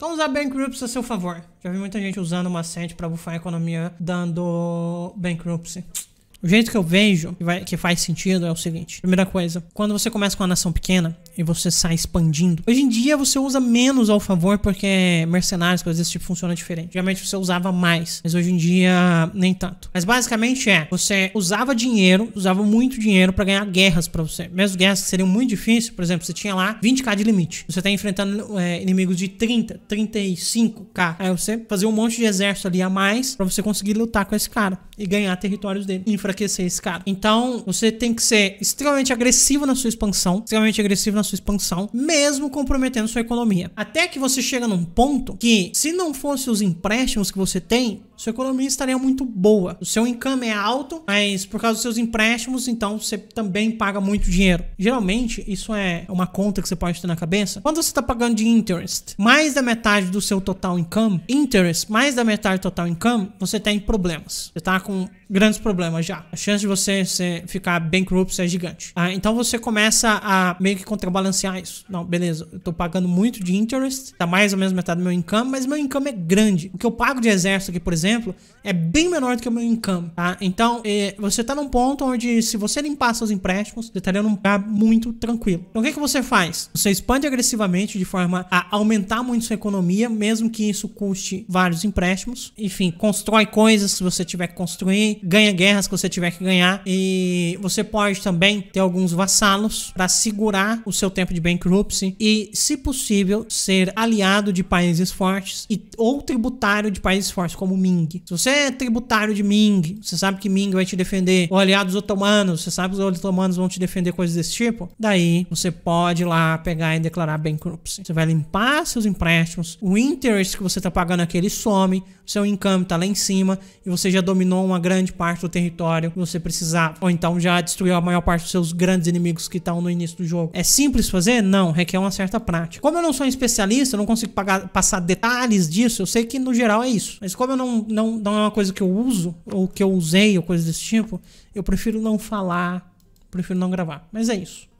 Vamos usar bankruptcy a seu favor? Já vi muita gente usando uma cente para bufar a economia dando bankruptcy. O jeito que eu vejo que, vai, que faz sentido é o seguinte. Primeira coisa, quando você começa com uma nação pequena, e você sai expandindo. Hoje em dia você usa menos ao favor porque é mercenários, coisas desse tipo, funciona diferente. Geralmente você usava mais, mas hoje em dia nem tanto. Mas basicamente é, você usava dinheiro, usava muito dinheiro para ganhar guerras para você. Mesmo guerras que seriam muito difíceis, por exemplo, você tinha lá 20k de limite. Você tá enfrentando é, inimigos de 30, 35k. Aí você fazia um monte de exército ali a mais para você conseguir lutar com esse cara e ganhar territórios dele, enfraquecer esse cara. Então, você tem que ser extremamente agressivo na sua expansão, extremamente agressivo na na sua expansão, mesmo comprometendo sua economia. Até que você chega num ponto que, se não fosse os empréstimos que você tem, sua economia estaria muito boa. O seu income é alto, mas por causa dos seus empréstimos, então você também paga muito dinheiro. Geralmente, isso é uma conta que você pode ter na cabeça. Quando você está pagando de interest, mais da metade do seu total income, interest, mais da metade do total income, você tem tá problemas. Você está com grandes problemas já. A chance de você, você ficar bankrupt é gigante. Ah, então você começa a meio que contrabalancear isso. Não, beleza, eu tô pagando muito de interest, tá mais ou menos metade do meu income, mas meu income é grande. O que eu pago de exército aqui, por exemplo, exemplo, é bem menor do que o meu income, tá? Então, é, você tá num ponto onde se você limpar seus empréstimos, você estaria tá num lugar muito tranquilo. Então, o que, é que você faz? Você expande agressivamente de forma a aumentar muito sua economia, mesmo que isso custe vários empréstimos. Enfim, constrói coisas que você tiver que construir, ganha guerras que você tiver que ganhar e você pode também ter alguns vassalos para segurar o seu tempo de bankruptcy e, se possível, ser aliado de países fortes e ou tributário de países fortes como o Ming. Se você é tributário de Ming, você sabe que Ming vai te defender, ou aliados otomanos, você sabe que os otomanos vão te defender coisas desse tipo, daí você pode ir lá pegar e declarar bankruptcy. Você vai limpar seus empréstimos, o interest que você está pagando aqui ele some, seu income está lá em cima e você já dominou uma grande parte do território que você precisava, ou então já destruiu a maior parte dos seus grandes inimigos que estão no início do jogo. É simples fazer? Não, requer uma certa prática. Como eu não sou um especialista, eu não consigo pagar, passar detalhes disso, eu sei que no geral é isso. Mas como eu não não, não, é uma coisa que eu uso, ou que eu usei, ou coisa desse tipo, eu prefiro não falar, prefiro não gravar. Mas é isso.